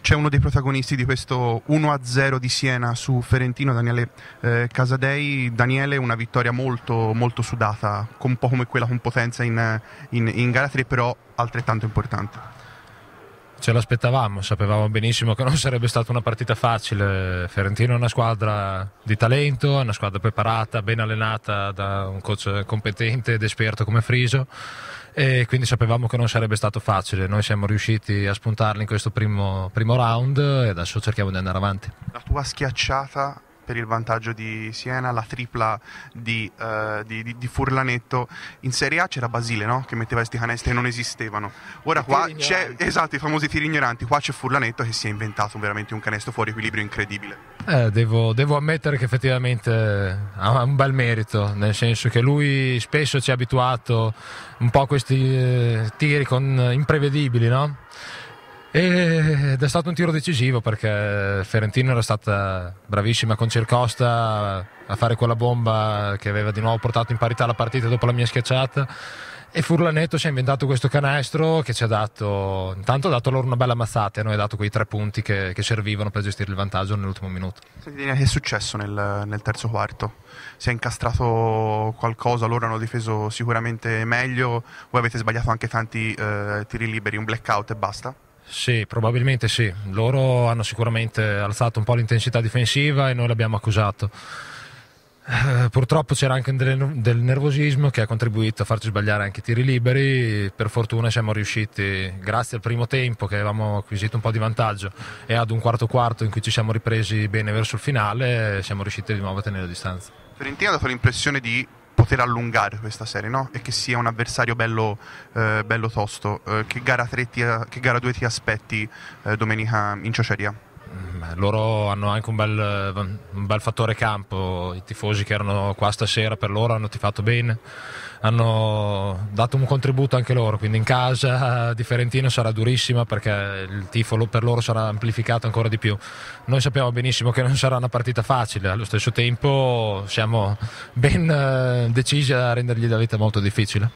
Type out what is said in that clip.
c'è uno dei protagonisti di questo 1-0 di Siena su Ferentino, Daniele eh, Casadei. Daniele, una vittoria molto, molto sudata, un po' come quella con Potenza in, in, in gara 3, però altrettanto importante ce l'aspettavamo, sapevamo benissimo che non sarebbe stata una partita facile. Ferentino è una squadra di talento, è una squadra preparata, ben allenata da un coach competente ed esperto come Friso e quindi sapevamo che non sarebbe stato facile. Noi siamo riusciti a spuntarli in questo primo, primo round e adesso cerchiamo di andare avanti. La tua schiacciata per il vantaggio di Siena, la tripla di, uh, di, di, di Furlanetto. In Serie A c'era Basile no? che metteva questi canestri e non esistevano. Ora I qua c'è, esatto, i famosi tiri ignoranti, qua c'è Furlanetto che si è inventato veramente un canestro fuori equilibrio incredibile. Eh, devo, devo, ammettere che effettivamente eh, ha un bel merito, nel senso che lui spesso ci ha abituato un po' a questi eh, tiri con, eh, imprevedibili, no? Ed è stato un tiro decisivo perché Ferentino era stata bravissima con Circosta a fare quella bomba che aveva di nuovo portato in parità la partita dopo la mia schiacciata e Furlanetto si è inventato questo canestro che ci ha dato intanto ha dato loro una bella mazzata e noi ha dato quei tre punti che, che, servivano per gestire il vantaggio nell'ultimo minuto Senti, che è successo nel, nel, terzo quarto? Si è incastrato qualcosa? Loro hanno difeso sicuramente meglio? Voi avete sbagliato anche tanti eh, tiri liberi, un blackout e basta? Sì, probabilmente sì. Loro hanno sicuramente alzato un po' l'intensità difensiva e noi l'abbiamo accusato. Eh, purtroppo c'era anche del, del, nervosismo che ha contribuito a farci sbagliare anche i tiri liberi. Per fortuna siamo riusciti, grazie al primo tempo che avevamo acquisito un po' di vantaggio e ad un quarto quarto in cui ci siamo ripresi bene verso il finale, siamo riusciti di nuovo a tenere a distanza. Fiorentina ha dato l'impressione di poter allungare questa serie no? e che sia un avversario bello, eh, bello tosto. Eh, che, gara ti, che, gara 2 ti aspetti eh, domenica in Ciociaria? loro hanno anche un bel, un bel, fattore campo, i tifosi che erano qua stasera per loro hanno tifato bene, hanno dato un contributo anche loro, quindi in casa di Ferentino sarà durissima perché il tifo per loro sarà amplificato ancora di più. Noi sappiamo benissimo che non sarà una partita facile, allo stesso tempo siamo ben eh, decisi a rendergli la vita molto difficile.